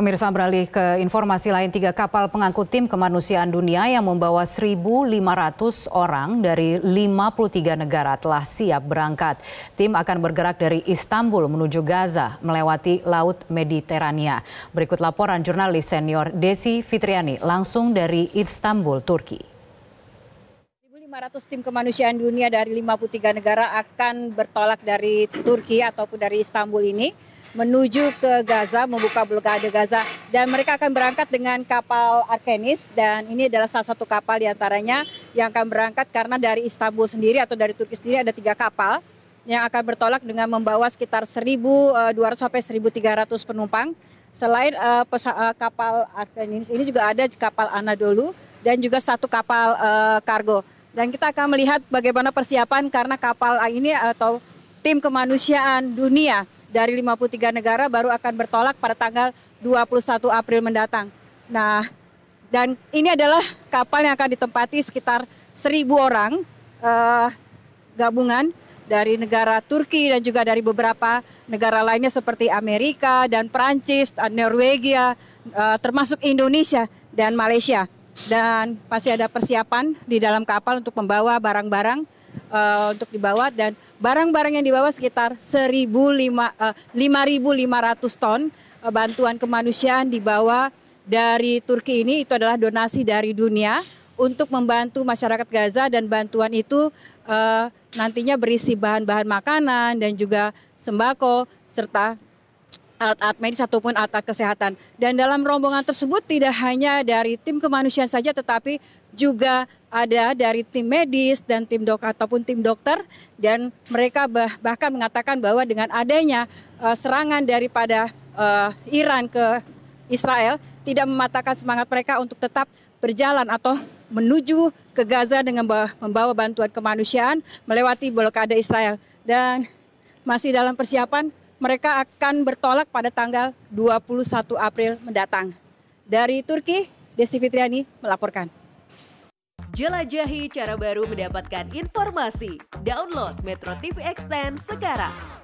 Pemirsa beralih ke informasi lain, tiga kapal pengangkut tim kemanusiaan dunia yang membawa 1.500 orang dari 53 negara telah siap berangkat. Tim akan bergerak dari Istanbul menuju Gaza melewati Laut Mediterania. Berikut laporan jurnalis senior Desi Fitriani langsung dari Istanbul, Turki. 500 tim kemanusiaan dunia dari 53 negara akan bertolak dari Turki ataupun dari Istanbul ini menuju ke Gaza, membuka blokade Gaza dan mereka akan berangkat dengan kapal Arkenis dan ini adalah salah satu kapal diantaranya yang akan berangkat karena dari Istanbul sendiri atau dari Turki sendiri ada tiga kapal yang akan bertolak dengan membawa sekitar 1.200 sampai 1.300 penumpang. Selain uh, pesa, uh, kapal Arkenis ini juga ada kapal Anadolu dan juga satu kapal uh, kargo. Dan kita akan melihat bagaimana persiapan karena kapal ini atau tim kemanusiaan dunia dari 53 negara baru akan bertolak pada tanggal 21 April mendatang. Nah, dan ini adalah kapal yang akan ditempati sekitar 1000 orang eh, gabungan dari negara Turki dan juga dari beberapa negara lainnya seperti Amerika dan Prancis, Norwegia, eh, termasuk Indonesia dan Malaysia dan pasti ada persiapan di dalam kapal untuk membawa barang-barang uh, untuk dibawa dan barang-barang yang dibawa sekitar 1.500 uh, eh, ton uh, bantuan kemanusiaan dibawa dari Turki ini itu adalah donasi dari dunia untuk membantu masyarakat Gaza dan bantuan itu uh, nantinya berisi bahan-bahan makanan dan juga sembako serta alat-alat medis ataupun alat-alat kesehatan. Dan dalam rombongan tersebut tidak hanya dari tim kemanusiaan saja tetapi juga ada dari tim medis dan tim dok ataupun tim dokter dan mereka bahkan mengatakan bahwa dengan adanya uh, serangan daripada uh, Iran ke Israel tidak mematahkan semangat mereka untuk tetap berjalan atau menuju ke Gaza dengan membawa bantuan kemanusiaan melewati blokade Israel dan masih dalam persiapan mereka akan bertolak pada tanggal 21 April mendatang. Dari Turki, Desi Fitriani melaporkan. Jelajahi cara baru mendapatkan informasi. Download Metro TV Extend sekarang.